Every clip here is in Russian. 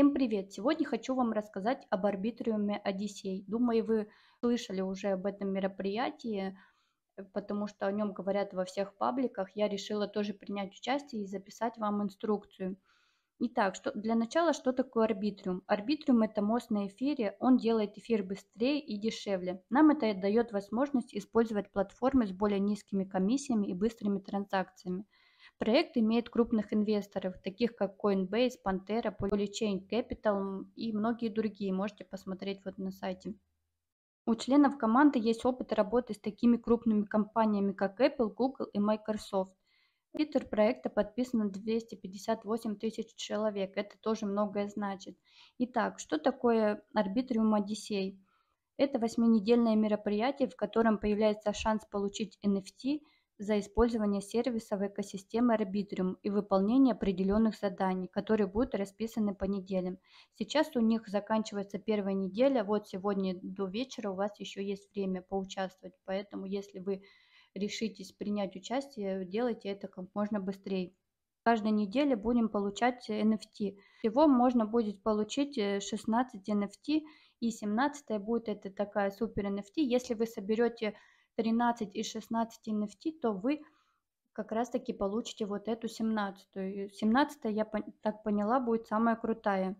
Всем привет! Сегодня хочу вам рассказать об арбитриуме Одиссей. Думаю, вы слышали уже об этом мероприятии, э, потому что о нем говорят во всех пабликах. Я решила тоже принять участие и записать вам инструкцию. Итак, что, для начала, что такое арбитриум? Арбитриум – это мост на эфире, он делает эфир быстрее и дешевле. Нам это дает возможность использовать платформы с более низкими комиссиями и быстрыми транзакциями – Проект имеет крупных инвесторов, таких как Coinbase, Pantera, Polychain Capital и многие другие. Можете посмотреть вот на сайте. У членов команды есть опыт работы с такими крупными компаниями, как Apple, Google и Microsoft. Твиттер проекта подписано 258 тысяч человек. Это тоже многое значит. Итак, что такое Арбитриум Odyssey? Это восьминедельное мероприятие, в котором появляется шанс получить NFT – за использование сервисов экосистемы Arbitrium и выполнение определенных заданий, которые будут расписаны по неделям. Сейчас у них заканчивается первая неделя, вот сегодня до вечера у вас еще есть время поучаствовать, поэтому если вы решитесь принять участие, делайте это как можно быстрее. Каждой неделе будем получать NFT. Всего можно будет получить 16 э, NFT и 17 будет это такая супер NFT. Если вы соберете 13 и 16 NFT, то вы как раз-таки получите вот эту 17. 17, я так поняла, будет самая крутая.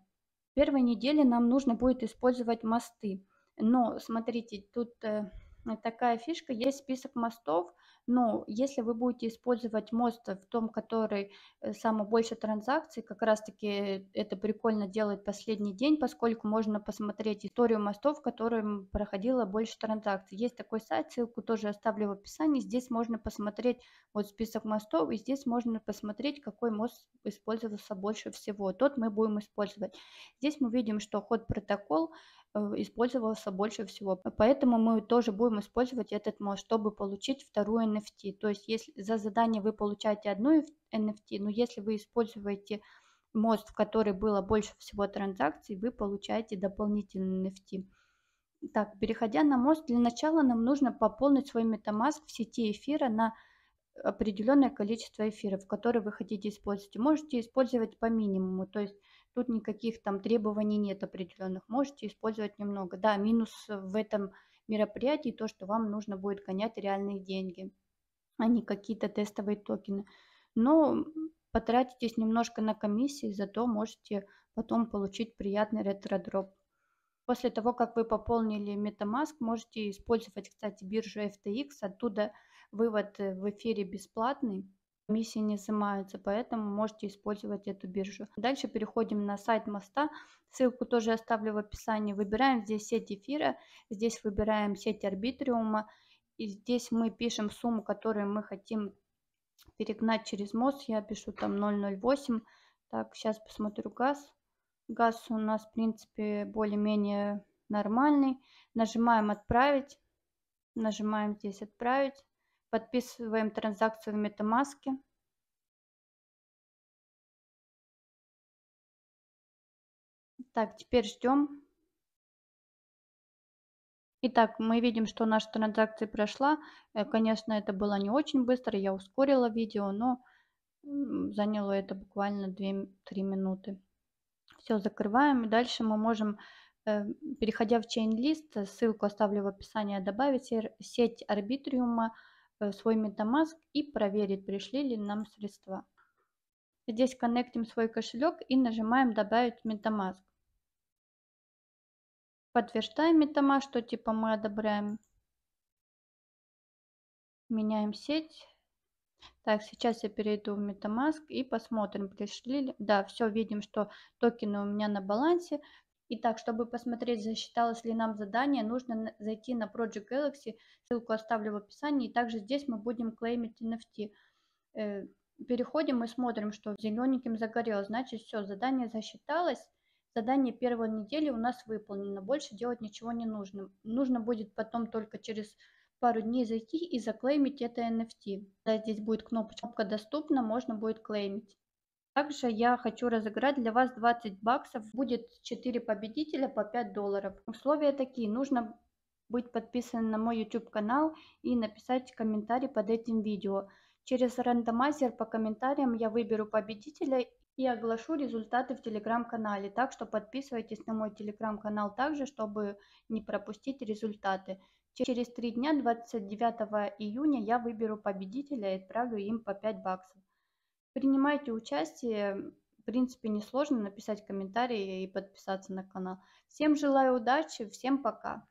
В первой неделе нам нужно будет использовать мосты. Но смотрите, тут э, Э, такая фишка, есть список мостов, но ну, если вы будете использовать мост в том, который э, самый больше транзакций, как раз-таки это прикольно делать последний день, поскольку можно посмотреть историю мостов, в котором проходило больше транзакций. Есть такой сайт, ссылку тоже оставлю в описании, здесь можно посмотреть вот список мостов, и здесь можно посмотреть, какой мост использовался больше всего. Тот мы будем использовать. Здесь мы видим, что ход протокол Э, использовался больше всего. Поэтому мы тоже будем использовать этот мост, чтобы получить вторую NFT. То есть если за задание вы получаете одну NFT, но если вы используете мост, в который было больше всего транзакций, вы получаете дополнительный NFT. Так, переходя на мост, для начала нам нужно пополнить свой метамаск в сети эфира на определенное количество эфиров, которые вы хотите использовать. Можете использовать по минимуму, то есть Тут никаких там требований нет определенных. Можете использовать немного. Да, минус в этом мероприятии то, что вам нужно будет гонять реальные деньги, а не какие-то тестовые токены. Но потратитесь немножко на комиссии, зато можете потом получить приятный ретродроп. После того, как вы пополнили MetaMask, можете использовать, кстати, биржу FTX. Оттуда вывод э, в эфире бесплатный комиссии не взимаются, поэтому можете использовать эту биржу. Дальше переходим на сайт моста, ссылку тоже оставлю в описании. Выбираем здесь сеть эфира, здесь выбираем сеть арбитриума, и здесь мы пишем сумму, которую мы хотим перегнать через мост. Я пишу там 0,08. Так, сейчас посмотрю газ. Газ у нас, в принципе, более-менее нормальный. Нажимаем «Отправить». Нажимаем здесь «Отправить». Подписываем транзакцию в MetaMask. Так, теперь ждем. Итак, мы видим, что наша транзакция прошла. Э, конечно, это было не очень быстро, я ускорила видео, но заняло это буквально 2-3 минуты. Все, закрываем. И дальше мы можем, э, переходя в чейн-лист, э, ссылку оставлю в описании, добавить сеть арбитриума – Э, свой MetaMask и проверить, пришли ли нам средства. Здесь коннектим свой кошелек и нажимаем «Добавить MetaMask». Подтверждаем MetaMask, что типа мы одобряем. Меняем сеть. Так, сейчас я перейду в MetaMask и посмотрим, пришли ли. Да, все, видим, что токены у меня на балансе. Итак, чтобы посмотреть, засчиталось ли нам задание, нужно зайти на Project Galaxy, ссылку оставлю в описании, и также здесь мы будем клеймить NFT. Э, переходим и смотрим, что зелененьким загорелось, значит все, задание засчиталось, задание первой недели у нас выполнено, больше делать ничего не нужно. Нужно будет потом только через пару дней зайти и заклеймить это NFT. Да, здесь будет кнопочка кнопка доступна, можно будет клеймить. Также я хочу разыграть для вас 20 баксов. Будет 4 победителя по 5 долларов. Условия такие. Нужно быть подписан на мой YouTube канал и написать комментарий под этим видео. Через рандомайзер по комментариям я выберу победителя и оглашу результаты в телеграм-канале. Так что подписывайтесь на мой телеграм-канал также, чтобы не пропустить результаты. Через три дня, 29 июня, я выберу победителя и отправлю им по 5 баксов. Принимайте участие. В принципе, несложно написать комментарии и подписаться на канал. Всем желаю удачи, всем пока.